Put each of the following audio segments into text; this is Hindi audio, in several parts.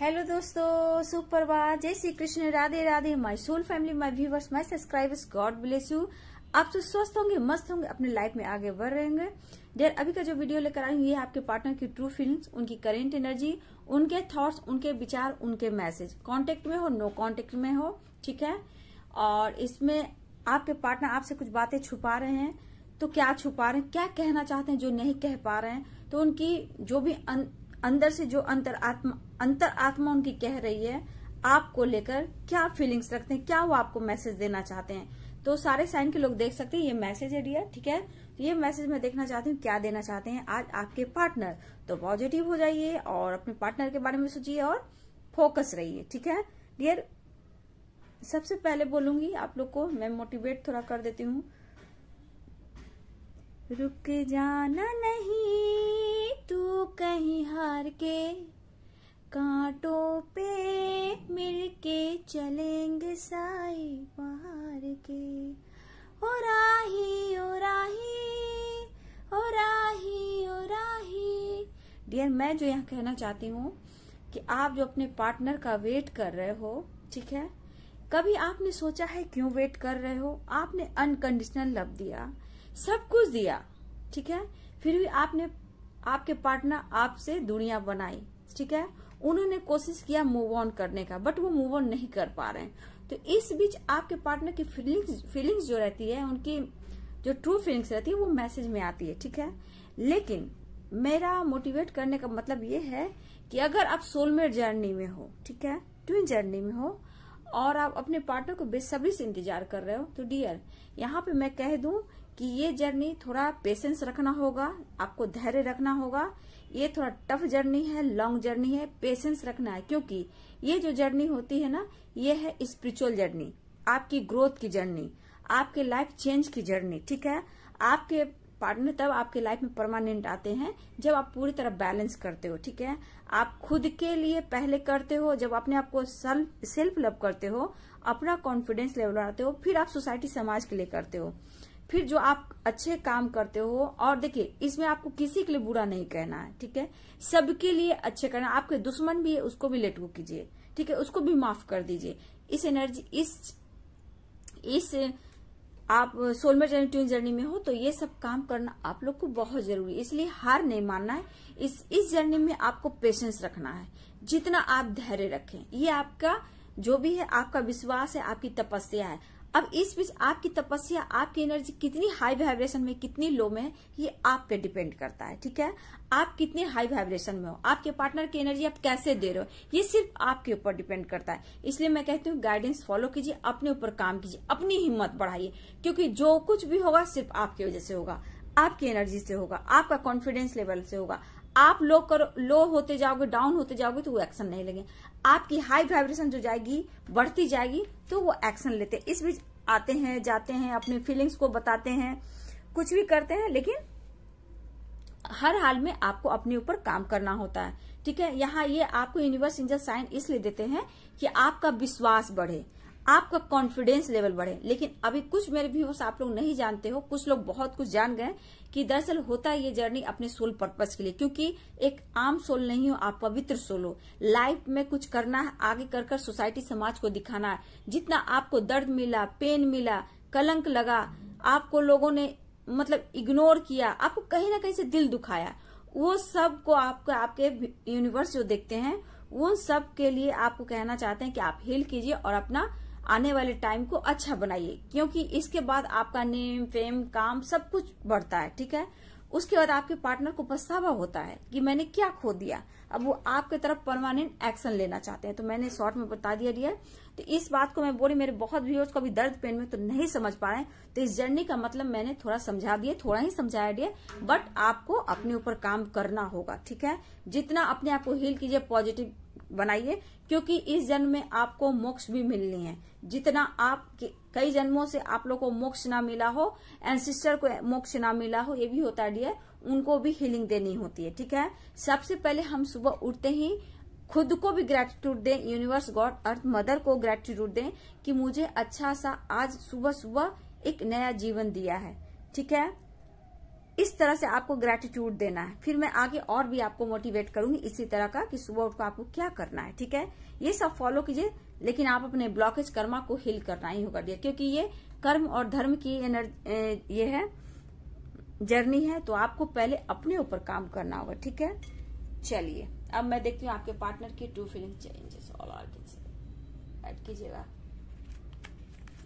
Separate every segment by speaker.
Speaker 1: हेलो दोस्तों सुप्रभात जय Shri Krishna Radhe Radhe my soul family my viewers my subscribers God bless you आप तो स्वस्थ होंगे मस्त होंगे अपने लाइफ में आगे बढ़ रहे होंगे अभी का जो वीडियो लेकर आई हूँ ये आपके पार्टनर की ट्रू फीलिंग्स उनकी करेंट एनर्जी उनके थॉट्स उनके विचार उनके मैसेज कॉन्टेक्ट में हो नो कॉन्टेक्ट में हो ठीक है और इसमें आपके पार्टनर आपसे कुछ बातें छुपा रहे हैं तो क्या छुपा रहे हैं क्या कहना चाहते हैं जो नहीं कह पा रहे हैं तो उनकी जो भी अं, अंदर से जो अंतर आत्मा अंतर आत्मा उनकी कह रही है आपको लेकर क्या फीलिंग्स रखते हैं क्या वो आपको मैसेज देना चाहते हैं तो सारे साइन के लोग देख सकते हैं ये मैसेज है डियर ठीक है तो ये मैसेज मैं देखना चाहती हूँ क्या देना चाहते हैं आज आपके पार्टनर तो पॉजिटिव हो जाइए और अपने पार्टनर के बारे में सोचिए और फोकस रहिए ठीक है डियर सबसे पहले बोलूंगी आप लोग को मैं मोटिवेट थोड़ा कर देती हूँ रुक जाना नहीं तू कहीं हार के कांटों पे मिलके चलेंगे साई बाहर के ओ राही ओ राही ओ राही ओ राही डियर मैं जो यहाँ कहना चाहती हूँ कि आप जो अपने पार्टनर का वेट कर रहे हो ठीक है कभी आपने सोचा है क्यों वेट कर रहे हो आपने अनकंडीशनल लव दिया सब कुछ दिया ठीक है फिर भी आपने आपके पार्टनर आपसे दुनिया बनाई ठीक है उन्होंने कोशिश किया मूव ऑन करने का बट वो मूव ऑन नहीं कर पा रहे हैं तो इस बीच आपके पार्टनर की फीलिंग्स फीलिंग्स जो रहती है उनकी जो ट्रू फीलिंग्स रहती है वो मैसेज में आती है ठीक है लेकिन मेरा मोटिवेट करने का मतलब ये है कि अगर आप सोलमेट जर्नी में हो ठीक है ट्विन जर्नी में हो और आप अपने पार्टनर को बेसब्री से इंतजार कर रहे हो तो डियर यहाँ पे मैं कह दूं कि ये जर्नी थोड़ा पेशेंस रखना होगा आपको धैर्य रखना होगा ये थोड़ा टफ जर्नी है लॉन्ग जर्नी है पेशेंस रखना है क्योंकि ये जो जर्नी होती है ना ये है स्पिरिचुअल जर्नी आपकी ग्रोथ की जर्नी आपके लाइफ चेंज की जर्नी ठीक है आपके पार्टनर तब आपके लाइफ में परमानेंट आते हैं जब आप पूरी तरह बैलेंस करते हो ठीक है आप खुद के लिए पहले करते हो जब अपने आप को सेल्फ लव करते हो अपना कॉन्फिडेंस लेवल आते हो फिर आप सोसाइटी समाज के लिए करते हो फिर जो आप अच्छे काम करते हो और देखिए इसमें आपको किसी के लिए बुरा नहीं कहना है ठीक है सबके लिए अच्छे करना आपके दुश्मन भी है उसको भी लेटू कीजिए ठीक है उसको भी माफ कर दीजिए इस एनर्जी इस इस आप सोलमेट जर्नी ट्यून जर्नी में हो तो ये सब काम करना आप लोग को बहुत जरूरी है इसलिए हार नहीं मानना है इस इस जर्नी में आपको पेशेंस रखना है जितना आप धैर्य रखें ये आपका जो भी है आपका विश्वास है आपकी तपस्या है अब इस बीच आपकी तपस्या आपकी एनर्जी कितनी हाई वाइब्रेशन में कितनी लो में ये आप पे डिपेंड करता है ठीक है आप कितने हाई वाइब्रेशन में हो आपके पार्टनर की एनर्जी आप कैसे दे रहे हो ये सिर्फ आपके ऊपर डिपेंड करता है इसलिए मैं कहती हूँ गाइडेंस फॉलो कीजिए अपने ऊपर काम कीजिए अपनी हिम्मत बढ़ाइए क्योंकि जो कुछ भी होगा सिर्फ आपकी वजह से होगा आपकी एनर्जी से होगा आपका कॉन्फिडेंस लेवल से होगा आप लो करो लो होते जाओगे डाउन होते जाओगे तो वो एक्शन नहीं लेंगे आपकी हाई वाइब्रेशन जो जाएगी बढ़ती जाएगी तो वो एक्शन लेते इस बीच आते हैं जाते हैं अपने फीलिंग्स को बताते हैं कुछ भी करते हैं लेकिन हर हाल में आपको अपने ऊपर काम करना होता है ठीक है यहाँ ये आपको यूनिवर्स इंजल साइन इसलिए देते हैं कि आपका विश्वास बढ़े आपका कॉन्फिडेंस लेवल बढ़े लेकिन अभी कुछ मेरे व्यूवर्स आप लोग नहीं जानते हो कुछ लोग बहुत कुछ जान गए कि दरअसल होता है ये जर्नी अपने सोल पर्पज के लिए क्योंकि एक आम सोल नहीं हो आप पवित्र सोल हो लाइफ में कुछ करना है आगे कर कर सोसाइटी समाज को दिखाना है जितना आपको दर्द मिला पेन मिला कलंक लगा आपको लोगों ने मतलब इग्नोर किया आपको कहीं ना कहीं से दिल दुखाया वो सब को आपको आपके यूनिवर्स जो देखते हैं उन सब के लिए आपको कहना चाहते हैं कि आप हिल कीजिए और अपना आने वाले टाइम को अच्छा बनाइए क्योंकि इसके बाद आपका नेम फेम काम सब कुछ बढ़ता है ठीक है उसके बाद आपके पार्टनर को पछतावा होता है कि मैंने क्या खो दिया अब वो आपके तरफ परमानेंट एक्शन लेना चाहते हैं तो मैंने शॉर्ट में बता दिया डियर तो इस बात को मैं बोली मेरे बहुत व्यूअर्स को अभी दर्द पेन में तो नहीं समझ पा रहे हैं तो इस जर्नी का मतलब मैंने थोड़ा समझा दिया थोड़ा ही समझाया दिया बट आपको अपने ऊपर काम करना होगा ठीक है जितना अपने आप को हील कीजिए पॉजिटिव बनाइए क्योंकि इस जन्म में आपको मोक्ष भी मिलनी है जितना आप कई जन्मों से आप लोग को मोक्ष ना मिला हो एंसिस्टर को मोक्ष ना मिला हो ये भी होता है डियर उनको भी हीलिंग देनी होती है ठीक है सबसे पहले हम सुबह उठते ही खुद को भी ग्रेटिट्यूड दें यूनिवर्स गॉड अर्थ मदर को ग्रेटिट्यूड दें कि मुझे अच्छा सा आज सुबह सुबह एक नया जीवन दिया है ठीक है इस तरह से आपको ग्रेटिट्यूड देना है फिर मैं आगे और भी आपको मोटिवेट करूंगी इसी तरह का कि सुबह उठकर आपको क्या करना है ठीक है ये सब फॉलो कीजिए लेकिन आप अपने ब्लॉकेज कर्मा को हिल करना ही होगा दिया क्योंकि ये कर्म और धर्म की ये है जर्नी है तो आपको पहले अपने ऊपर काम करना होगा ठीक है चलिए अब मैं देखती हूँ आपके पार्टनर की true feeling changes all are कीजिएगा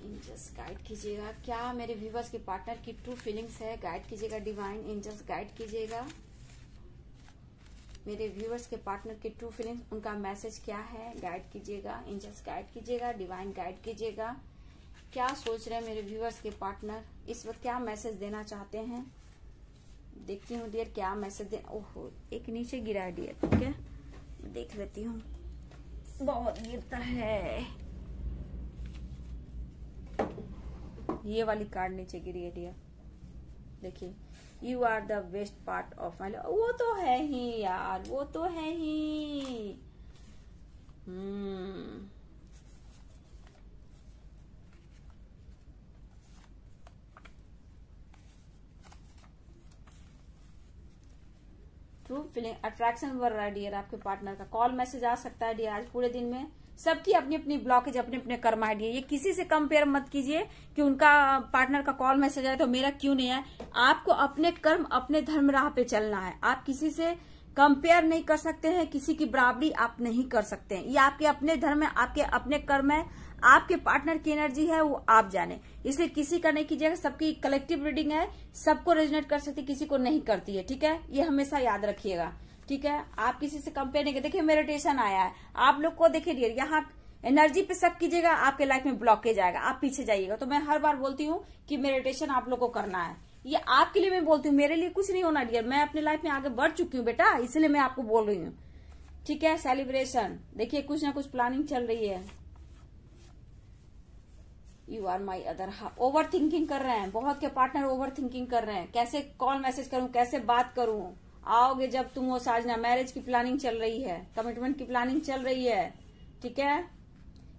Speaker 1: एंजल्स गाइड कीजिएगा क्या मेरे व्यूवर्स के पार्टनर की ट्रू फीलिंग्स है गाइड कीजिएगा डिवाइन एंजल्स गाइड कीजिएगा मेरे व्यूवर्स के पार्टनर की ट्रू फीलिंग्स उनका मैसेज क्या है गाइड कीजिएगा एंजल्स गाइड कीजिएगा डिवाइन गाइड कीजिएगा क्या सोच रहे हैं मेरे व्यूवर्स के पार्टनर इस वक्त क्या मैसेज देना चाहते हैं देखती हूँ डियर क्या मैसेज दे ओहो एक नीचे गिरा डियर ठीक है देख लेती हूँ बहुत गिरता है ये वाली कार्ड नीचे गिरी है डियर देखिए you are the best part of my वो तो है ही यार वो तो है ही हम्म ट्रू फीलिंग अट्रैक्शन बढ़ रहा है डियर आपके पार्टनर का कॉल मैसेज आ सकता है डियर आज पूरे दिन में सबकी अपनी अपनी ब्लॉकेज अपने अपने कर्म आइडिया ये किसी से कंपेयर मत कीजिए कि उनका पार्टनर का कॉल मैसेज आया तो मेरा क्यों नहीं है आपको अपने कर्म अपने धर्म राह पे चलना है आप किसी से कंपेयर नहीं कर सकते हैं किसी की बराबरी आप नहीं कर सकते हैं ये आपके अपने धर्म है आपके अपने कर्म है आपके पार्टनर की एनर्जी है वो आप जाने इसलिए किसी का नहीं कीजिएगा सबकी कलेक्टिव रीडिंग है सबको रेजनेट कर सकती किसी को नहीं करती है ठीक है ये हमेशा याद रखिएगा ठीक है आप किसी से कंपेयर नहीं कर देखिये मेडिटेशन आया है आप लोग को देखिए डियर यहाँ एनर्जी पे सब कीजिएगा आपके लाइफ में ब्लॉकेज आएगा आप पीछे जाइएगा तो मैं हर बार बोलती हूँ कि मेडिटेशन आप लोग को करना है ये आपके लिए मैं बोलती हूँ मेरे लिए कुछ नहीं होना डियर मैं अपने लाइफ में आगे बढ़ चुकी हूँ बेटा इसलिए मैं आपको बोल रही हूँ ठीक है सेलिब्रेशन देखिए कुछ ना कुछ प्लानिंग चल रही है you are my other half overthinking कर रहे हैं बहुत के पार्टनर ओवर थिंकिंग कर रहे हैं कैसे कॉल मैसेज करूं कैसे बात करूं आओगे जब तुम वो साजना मैरिज की प्लानिंग चल रही है कमिटमेंट की प्लानिंग चल रही है ठीक है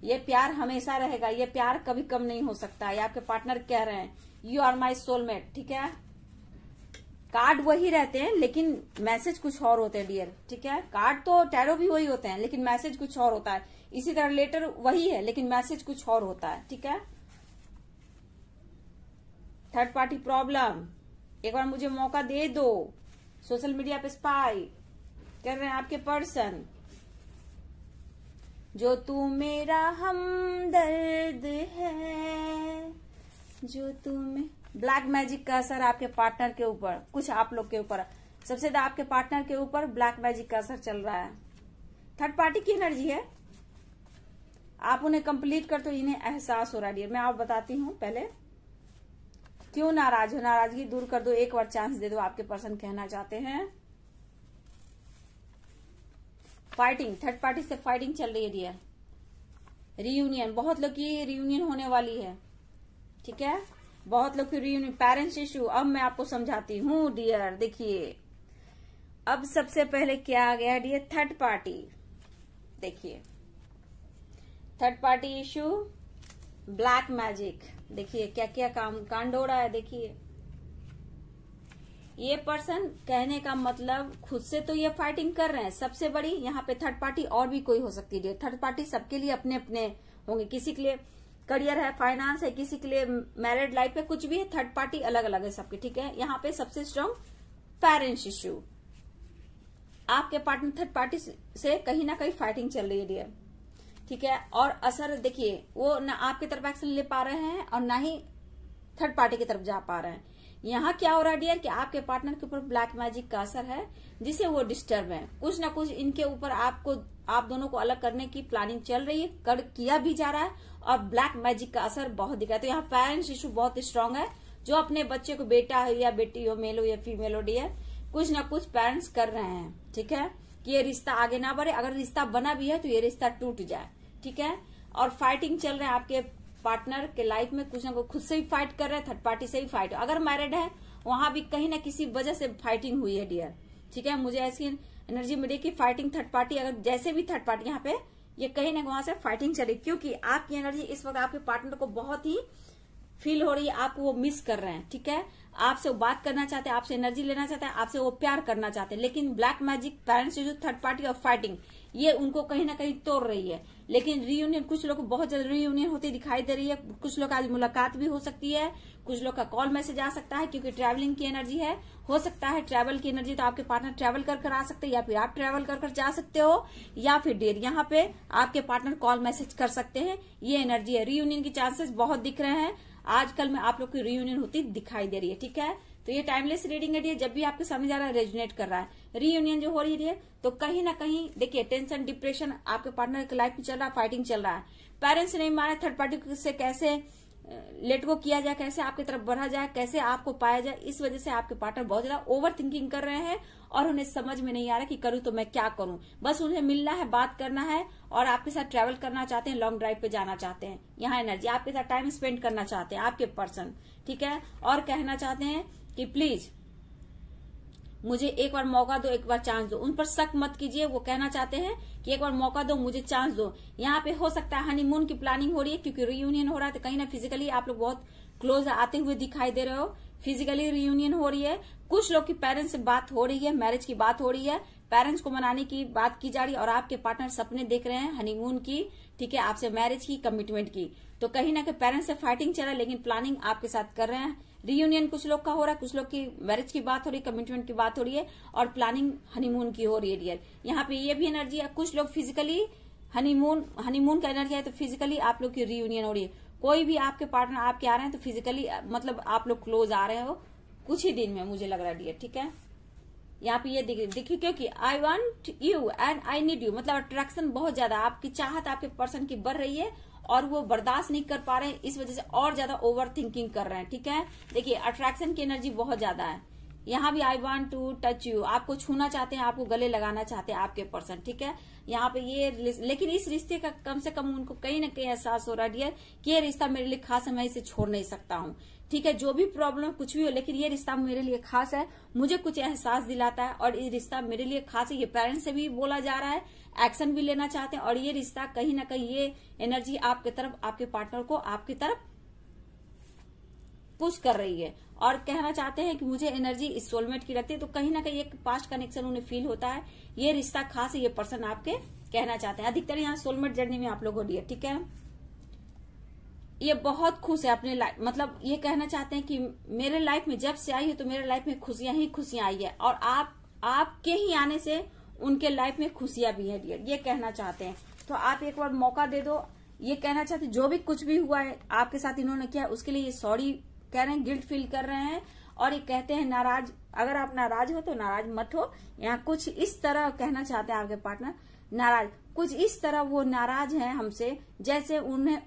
Speaker 1: ये प्यार हमेशा रहेगा ये प्यार कभी कम नहीं हो सकता ये आपके पार्टनर कह रहे हैं यू आर माई सोलमेट ठीक है कार्ड वही रहते हैं लेकिन मैसेज कुछ और होते हैं डियर ठीक है कार्ड तो टैरो भी वही होते हैं लेकिन मैसेज कुछ और होता है इसी तरह लेटर वही है लेकिन मैसेज कुछ और होता है ठीक है थर्ड पार्टी प्रॉब्लम एक बार मुझे मौका दे दो सोशल मीडिया पे स्पाई कर रहे हैं आपके पर्सन जो तू मेरा हम दर्द है जो तू मे ब्लैक मैजिक का असर आपके पार्टनर के ऊपर कुछ आप लोग के ऊपर सबसे ज्यादा आपके पार्टनर के ऊपर ब्लैक मैजिक का असर चल रहा है थर्ड पार्टी की एनर्जी है आप उन्हें कंप्लीट कर तो इन्हें एहसास हो रहा है मैं आप बताती हूँ पहले क्यों नाराज हो नाराजगी दूर कर दो एक बार चांस दे दो आपके पर्सन कहना चाहते हैं फाइटिंग थर्ड पार्टी से फाइटिंग चल रही है डियर रीयूनियन बहुत लोग की रीयूनियन होने वाली है ठीक है बहुत लोग की रीयूनियन पेरेंट्स इश्यू अब मैं आपको समझाती हूँ डियर देखिए अब सबसे पहले क्या आ गया डियर थर्ड पार्टी देखिए third party issue black magic देखिए क्या क्या काम कांड हो रहा है देखिए ये पर्सन कहने का मतलब खुद से तो ये फाइटिंग कर रहे हैं सबसे बड़ी यहाँ पे थर्ड पार्टी और भी कोई हो सकती है थर्ड पार्टी सबके लिए अपने अपने होंगे किसी के लिए करियर है फाइनेंस है किसी के लिए मैरिड लाइफ है कुछ भी है थर्ड पार्टी अलग अलग है सबके ठीक है यहाँ पे सबसे स्ट्रांग पेरेंट्स इश्यू आपके पार्टनर थर्ड पार्टी से कहीं ना कहीं फाइटिंग चल रही है डियर ठीक है और असर देखिए वो ना आपकी तरफ एक्शन ले पा रहे हैं और ना ही थर्ड पार्टी की तरफ जा पा रहे हैं यहाँ क्या हो रहा है डियर कि आपके पार्टनर के ऊपर ब्लैक मैजिक का असर है जिसे वो डिस्टर्ब है कुछ ना कुछ इनके ऊपर आपको आप दोनों को अलग करने की प्लानिंग चल रही है कर किया भी जा रहा है और ब्लैक मैजिक का असर बहुत दिख रहा है तो यहाँ पेरेंट्स इशू बहुत स्ट्रांग है जो अपने बच्चे को बेटा हो या बेटी हो मेल हो या फीमेल हो डियर कुछ ना कुछ पेरेंट्स कर रहे हैं ठीक है कि ये रिश्ता आगे ना बढ़े अगर रिश्ता बना भी है तो ये रिश्ता टूट जाए ठीक है और फाइटिंग चल रहे हैं आपके पार्टनर के लाइफ में कुछ ना कुछ खुद से भी फाइट कर रहे हैं थर्ड पार्टी से भी फाइट अगर मैरिड है वहां भी कहीं ना किसी वजह से फाइटिंग हुई है डियर ठीक है मुझे ऐसी एनर्जी मिली कि फाइटिंग थर्ड पार्टी अगर जैसे भी थर्ड पार्टी यहाँ पे ये कहीं ना वहां से फाइटिंग चली क्योंकि आपकी एनर्जी इस वक्त आपके पार्टनर को बहुत ही फील हो रही है आपको वो मिस कर रहे हैं ठीक है आपसे वो बात करना चाहते हैं आपसे एनर्जी लेना चाहते हैं आपसे वो प्यार करना चाहते हैं लेकिन ब्लैक मैजिक पेरेंट्स जो थर्ड पार्टी और फाइटिंग ये उनको कहीं ना कहीं तोड़ रही है लेकिन रीयूनियन कुछ लोग को बहुत जल्दी रीयूनियन होती दिखाई दे रही है कुछ लोग आज मुलाकात भी हो सकती है कुछ लोग का कॉल मैसेज आ सकता है क्योंकि ट्रैवलिंग की एनर्जी है हो सकता है ट्रैवल की एनर्जी तो आपके पार्टनर ट्रैवल कर कर आ सकते हैं या फिर आप ट्रैवल कर कर जा सकते हो या फिर डेर यहाँ पे आपके पार्टनर कॉल मैसेज कर सकते हैं ये एनर्जी है रीयूनियन के चांसेस बहुत दिख रहे हैं आजकल में आप लोग की रीयूनियन होती दिखाई दे रही है ठीक है तो ये टाइमलेस रीडिंग है जब भी आपके समझ आ रहा है रेजुनेट कर रहा है रीयूनियन जो हो रही है तो कहीं ना कहीं देखिए टेंशन डिप्रेशन आपके पार्टनर के लाइफ में चल रहा है फाइटिंग चल रहा है पेरेंट्स नहीं माने थर्ड पार्टी से कैसे लेट को किया जाए कैसे आपकी तरफ बढ़ा जाए कैसे आपको पाया जाए इस वजह से आपके पार्टनर बहुत ज्यादा ओवर थिंकिंग कर रहे हैं और उन्हें समझ में नहीं आ रहा कि करूं तो मैं क्या करूं बस उन्हें मिलना है बात करना है और आपके साथ ट्रैवल करना चाहते हैं लॉन्ग ड्राइव पे जाना चाहते हैं यहाँ एनर्जी आपके साथ टाइम स्पेंड करना चाहते हैं आपके पर्सन ठीक है और कहना चाहते हैं कि प्लीज मुझे एक बार मौका दो एक बार चांस दो उन पर शक मत कीजिए वो कहना चाहते हैं कि एक बार मौका दो मुझे चांस दो यहाँ पे हो सकता है हनीमून की प्लानिंग हो रही है क्योंकि रियूनियन हो रहा है तो कहीं ना फिजिकली आप लोग बहुत क्लोज आते हुए दिखाई दे रहे हो फिजिकली रियूनियन हो रही है कुछ लोग की पेरेंट्स से बात हो रही है मैरिज की बात हो रही है पेरेंट्स को मनाने की बात की जा रही है और आपके पार्टनर सपने देख रहे हैं हनीमून की ठीक है आपसे मैरिज की कमिटमेंट की तो कहीं ना कहीं पेरेंट्स से फाइटिंग चल रहा है लेकिन प्लानिंग आपके साथ कर रहे हैं रीयूनियन कुछ लोग का हो रहा है कुछ लोग की मैरिज की बात हो रही है कमिटमेंट की बात हो रही है और प्लानिंग हनीमून की हो रही है डियर यहाँ पे ये भी एनर्जी है कुछ लोग फिजिकली हनीमून हनीमून का एनर्जी है तो फिजिकली आप लोग की रीयूनियन हो रही है कोई भी आपके पार्टनर आपके आ रहे हैं तो फिजिकली मतलब आप लोग क्लोज आ रहे हो कुछ ही दिन में मुझे लग रहा है डियर ठीक है यहाँ पे ये देखिए क्योंकि I want you and I need you मतलब अट्रैक्शन बहुत ज्यादा आपकी चाहत आपके पर्सन की बढ़ रही है और वो बर्दाश्त नहीं कर पा रहे इस वजह से और ज्यादा ओवर थिंकिंग कर रहे हैं ठीक है देखिए अट्रैक्शन की एनर्जी बहुत ज्यादा है यहाँ भी I want to touch you आपको छूना चाहते हैं आपको गले लगाना चाहते हैं आपके पर्सन ठीक है यहाँ पे ये लेकिन इस रिश्ते का कम से कम उनको कहीं ना कहीं एहसास हो रहा है डियर कि ये रिश्ता मेरे लिए खास है मैं इसे छोड़ नहीं सकता हूँ ठीक है जो भी प्रॉब्लम कुछ भी हो लेकिन ये रिश्ता मेरे लिए खास है मुझे कुछ एहसास दिलाता है और ये रिश्ता मेरे लिए खास है ये पेरेंट्स से भी बोला जा रहा है एक्शन भी लेना चाहते हैं और ये रिश्ता कहीं ना कहीं ये एनर्जी आपके तरफ आपके पार्टनर को आपकी तरफ पुश कर रही है और कहना चाहते हैं कि मुझे एनर्जी इस सोलमेट की लगती है तो कहीं ना कहीं एक पास्ट कनेक्शन उन्हें फील होता है ये रिश्ता खास है ये पर्सन आपके कहना चाहते हैं अधिकतर यहाँ सोलमेट जर्नी में आप लोगों लिया ठीक है ये बहुत खुश है अपने लाइफ मतलब ये कहना चाहते हैं कि मेरे लाइफ में जब से आई है तो मेरे लाइफ में खुशियां ही खुशियां आई है और आप आपके ही आने से उनके लाइफ में खुशियां भी है डियर ये कहना चाहते हैं तो आप एक बार मौका दे दो ये कहना चाहते जो भी कुछ भी हुआ है आपके साथ इन्होंने किया उसके लिए ये सॉरी कह रहे हैं गिल्ट फील कर रहे हैं और ये कहते हैं नाराज अगर आप नाराज हो तो नाराज मत हो यहाँ कुछ इस तरह कहना चाहते हैं आपके पार्टनर नाराज कुछ इस तरह वो नाराज हैं हमसे जैसे उन्हें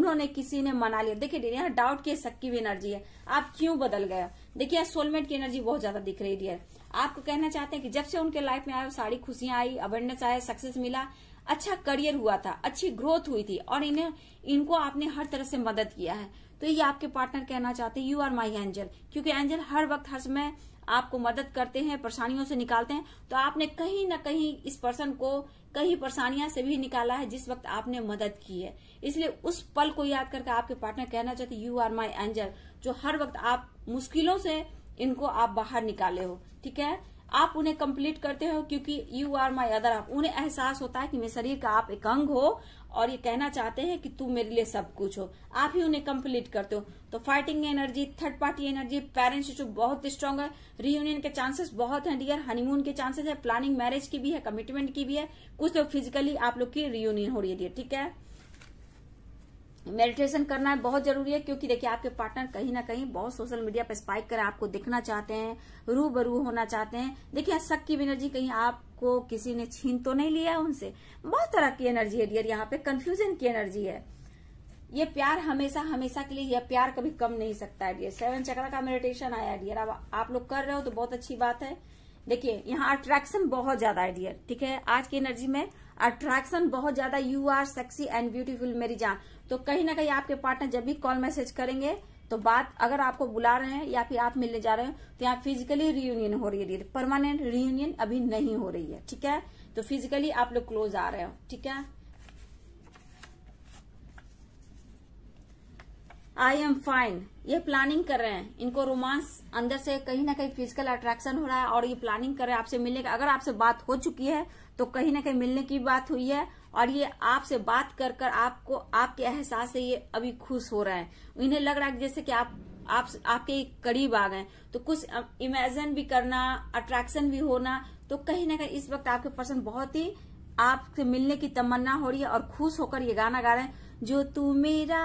Speaker 1: उन्होंने किसी ने मना लिया देखिए यहाँ डाउट की शक की भी एनर्जी है आप क्यों बदल गया देखिए यहाँ सोलमेट की एनर्जी बहुत ज्यादा दिख रही है आपको कहना चाहते हैं कि जब से उनके लाइफ में आए सारी खुशियां आई अवेयरनेस आया सक्सेस मिला अच्छा करियर हुआ था अच्छी ग्रोथ हुई थी और इन्हें इनको आपने हर तरह से मदद किया है तो ये आपके पार्टनर कहना चाहते हैं यू आर माई एंजल क्योंकि एंजल हर वक्त हर समय आपको मदद करते हैं परेशानियों से निकालते हैं तो आपने कहीं ना कहीं इस पर्सन को कई परेशानियां से भी निकाला है जिस वक्त आपने मदद की है इसलिए उस पल को याद करके आपके पार्टनर कहना चाहते यू आर माई एंजल जो हर वक्त आप मुश्किलों से इनको आप बाहर निकाले हो ठीक है आप उन्हें कंप्लीट करते हो क्योंकि यू आर माई अदर आप उन्हें एहसास होता है कि मेरे शरीर का आप एक अंग हो और ये कहना चाहते हैं कि तू मेरे लिए सब कुछ हो आप ही उन्हें कंप्लीट करते हो तो fighting energy third party energy parents जो बहुत स्ट्रांग है रियूनियन के चांसेस बहुत हैं डियर हनीमून के चांसेस है प्लानिंग मैरिज की भी है कमिटमेंट की भी है कुछ लोग फिजिकली आप लोग की रियूनियन हो रही है ठीक है मेडिटेशन करना बहुत जरूरी है क्योंकि देखिए आपके पार्टनर कहीं ना कहीं बहुत सोशल मीडिया पर स्पाइक कर आपको दिखना चाहते हैं रूबरू होना चाहते हैं देखिए शक की एनर्जी कहीं आपको किसी ने छीन तो नहीं लिया उनसे बहुत तरह की एनर्जी है डियर यहाँ पे कंफ्यूजन की एनर्जी है ये प्यार हमेशा हमेशा के लिए यह प्यार कभी कम नहीं सकता है डियर सेवन चक्र का मेडिटेशन आया डियर अब आप लोग कर रहे हो तो बहुत अच्छी बात है देखिए यहाँ अट्रैक्शन बहुत ज्यादा है डियर ठीक है आज की एनर्जी में अट्रैक्शन बहुत ज्यादा you are sexy and beautiful मेरी जान तो कहीं ना कहीं आपके पार्टनर जब भी कॉल मैसेज करेंगे तो बात अगर आपको बुला रहे हैं या फिर आप मिलने जा रहे हो तो यहाँ फिजिकली रियूनियन हो रही है परमानेंट रियूनियन अभी नहीं हो रही है ठीक है तो फिजिकली आप लोग क्लोज आ रहे हो ठीक है आई एम फाइन ये प्लानिंग कर रहे हैं इनको रोमांस अंदर से कहीं ना कहीं फिजिकल अट्रैक्शन हो रहा है और ये प्लानिंग कर रहे हैं आपसे मिलने का अगर आपसे बात हो चुकी है तो कहीं ना कहीं मिलने की बात हुई है और ये आपसे बात कर कर आपको आपके एहसास से ये अभी खुश हो रहा है इन्हें लग रहा है जैसे कि आप आप आपके करीब आ गए तो कुछ इमेजिन भी करना अट्रैक्शन भी होना तो कहीं ना कहीं इस वक्त आपके पर्सन बहुत ही आपसे मिलने की तमन्ना हो रही है और खुश होकर ये गाना गा रहे हैं जो तू मेरा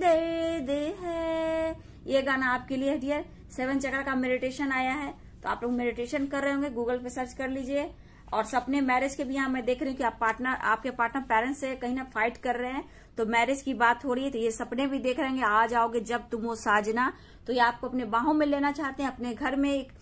Speaker 1: दर्द है ये गाना आपके लिए है डियर सेवन चक्र का मेडिटेशन आया है तो आप लोग मेडिटेशन कर रहे होंगे गूगल पे सर्च कर लीजिए और सपने मैरिज के भी यहाँ मैं देख रही हूँ कि आप पार्टनर आपके पार्टनर पेरेंट्स से कहीं ना फाइट कर रहे हैं तो मैरिज की बात हो रही है तो ये सपने भी देख रहे हैं आ जाओगे जब तुम वो साजना तो ये आपको अपने बाहों में लेना चाहते हैं अपने घर में एक,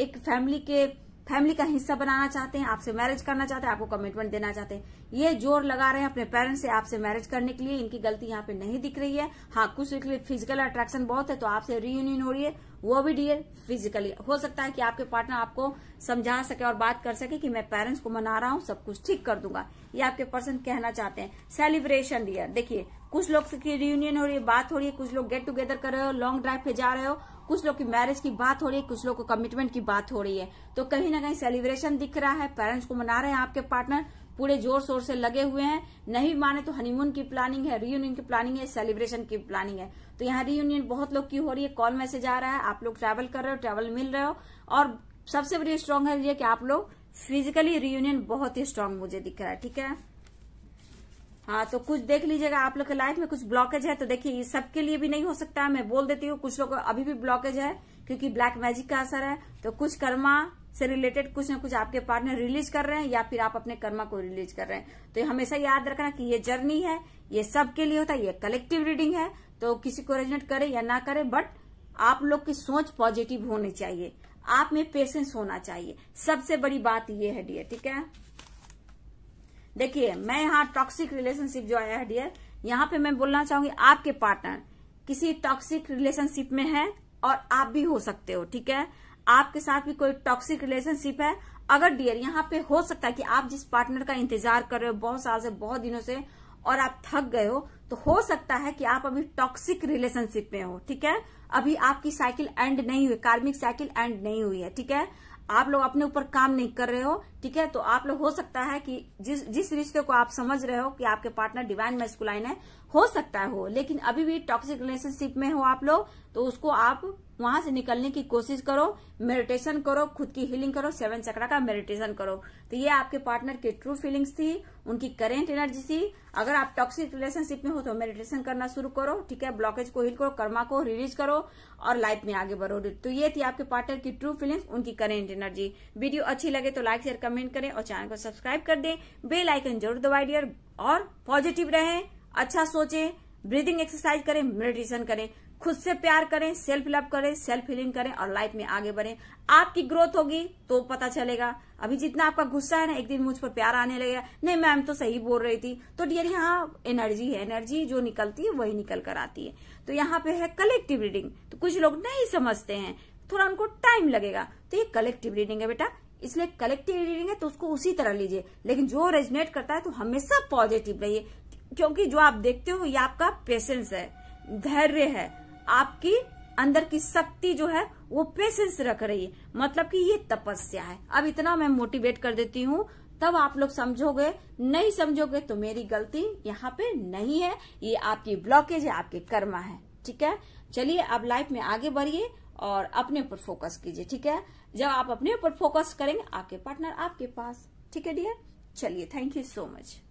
Speaker 1: एक फैमिली के फैमिली का हिस्सा बनाना चाहते हैं आपसे मैरिज करना चाहते हैं आपको कमिटमेंट देना चाहते हैं ये जोर लगा रहे हैं अपने पेरेंट्स से आपसे मैरिज करने के लिए इनकी गलती यहाँ पे नहीं दिख रही है हाँ कुछ फिजिकल अट्रैक्शन बहुत है तो आपसे रीयूनियन हो रही है वो भी डियर फिजिकली हो सकता है कि आपके पार्टनर आपको समझा सके और बात कर सके कि मैं पेरेंट्स को मना रहा हूँ सब कुछ ठीक कर दूंगा ये आपके पर्सन कहना चाहते हैं सेलिब्रेशन डियर देखिए कुछ लोग की रियूनियन हो रही है बात हो रही है कुछ लोग गेट टूगेदर कर रहे हो लॉन्ग ड्राइव पे जा रहे हो कुछ लोग की मैरिज की बात हो रही है कुछ लोग को कमिटमेंट की बात हो रही है तो कहीं ना कहीं सेलिब्रेशन दिख रहा है पेरेंट्स को मना रहे हैं आपके पार्टनर पूरे जोर शोर से लगे हुए हैं नहीं माने तो हनीमून की प्लानिंग है रीयूनियन की प्लानिंग है सेलिब्रेशन की प्लानिंग है तो यहाँ रीयूनियन बहुत लोग की हो रही है कॉल मैसेज आ रहा है आप लोग ट्रैवल कर रहे हो ट्रैवल मिल रहे हो और सबसे बड़ी स्ट्रांग है ये कि आप लोग फिजिकली रीयूनियन बहुत ही स्ट्रांग मुझे दिख रहा है ठीक है हाँ तो कुछ देख लीजिएगा आप लोग के लाइफ में कुछ ब्लॉकेज है तो देखिए सबके लिए भी नहीं हो सकता है मैं बोल देती हूँ कुछ लोग अभी भी ब्लॉकेज है क्योंकि ब्लैक मैजिक का असर है तो कुछ कर्मा से रिलेटेड कुछ ना कुछ आपके पार्टनर रिलीज कर रहे हैं या फिर आप अपने कर्मा को रिलीज कर रहे हैं तो हमेशा याद रखना कि ये जर्नी है ये सबके लिए होता है ये कलेक्टिव रीडिंग है तो किसी को रेजनेट करे या ना करे बट आप लोग की सोच पॉजिटिव होनी चाहिए आप में पेशेंस होना चाहिए सबसे बड़ी बात ये है डियर ठीक है देखिए मैं यहाँ टॉक्सिक रिलेशनशिप जो आया है डियर यहाँ पे मैं बोलना चाहूंगी आपके पार्टनर किसी टॉक्सिक रिलेशनशिप में है और आप भी हो सकते हो ठीक है आपके साथ भी कोई टॉक्सिक रिलेशनशिप है अगर डियर यहाँ पे हो सकता है कि आप जिस पार्टनर का इंतजार कर रहे हो बहुत साल से बहुत दिनों से और आप थक गए हो तो हो सकता है कि आप अभी टॉक्सिक रिलेशनशिप में हो ठीक है अभी आपकी साइकिल एंड नहीं हुई कार्मिक साइकिल एंड नहीं हुई है ठीक है आप लोग अपने ऊपर काम नहीं कर रहे हो ठीक है तो आप लोग हो सकता है कि जिस जिस रिश्ते को आप समझ रहे हो कि आपके पार्टनर डिवाइन मेस्कुलाइन है हो सकता है हो लेकिन अभी भी टॉक्सिक रिलेशनशिप में हो आप लोग तो उसको आप वहां से निकलने की कोशिश करो मेडिटेशन करो खुद की हीलिंग करो सेवन चक्रा का मेडिटेशन करो तो ये आपके पार्टनर की ट्रू फीलिंग्स थी उनकी करेंट एनर्जी थी अगर आप टॉक्सिक रिलेशनशिप में हो तो मेडिटेशन करना शुरू करो ठीक है ब्लॉकेज को हील करो कर्मा को रिलीज करो और लाइफ में आगे बढ़ो तो ये थी आपके पार्टनर की ट्रू फीलिंग्स उनकी करेंट एनर्जी वीडियो अच्छी लगे तो लाइक शेयर कमेंट करें और चैनल को सब्सक्राइब कर दें बेल आइकन जरूर दबाई डियर और पॉजिटिव रहें अच्छा सोचें ब्रीदिंग एक्सरसाइज करें मेडिटेशन करें खुद से प्यार करें सेल्फ लव करें सेल्फ फीलिंग करें और लाइफ में आगे बढ़ें आपकी ग्रोथ होगी तो पता चलेगा अभी जितना आपका गुस्सा है ना एक दिन मुझ पर प्यार आने लगेगा नहीं मैम तो सही बोल रही थी तो डियर यहाँ एनर्जी है एनर्जी जो निकलती है वही निकल कर आती है तो यहाँ पे है कलेक्टिव रीडिंग तो कुछ लोग नहीं समझते हैं थोड़ा उनको टाइम लगेगा तो ये कलेक्टिव रीडिंग है बेटा इसलिए कलेक्टिव रीडिंग है तो उसको उसी तरह लीजिए लेकिन जो रेजनेट करता है तो हमेशा पॉजिटिव रहिए क्योंकि जो आप देखते हो ये आपका पेशेंस है धैर्य है आपकी अंदर की शक्ति जो है वो पेशेंस रख रही है मतलब कि ये तपस्या है अब इतना मैं मोटिवेट कर देती हूँ तब आप लोग समझोगे नहीं समझोगे तो मेरी गलती यहाँ पे नहीं है ये आपकी ब्लॉकेज है आपके कर्मा है ठीक है चलिए अब लाइफ में आगे बढ़िए और अपने ऊपर फोकस कीजिए ठीक है जब आप अपने ऊपर फोकस करेंगे आपके पार्टनर आपके पास ठीक है डियर चलिए थैंक यू सो मच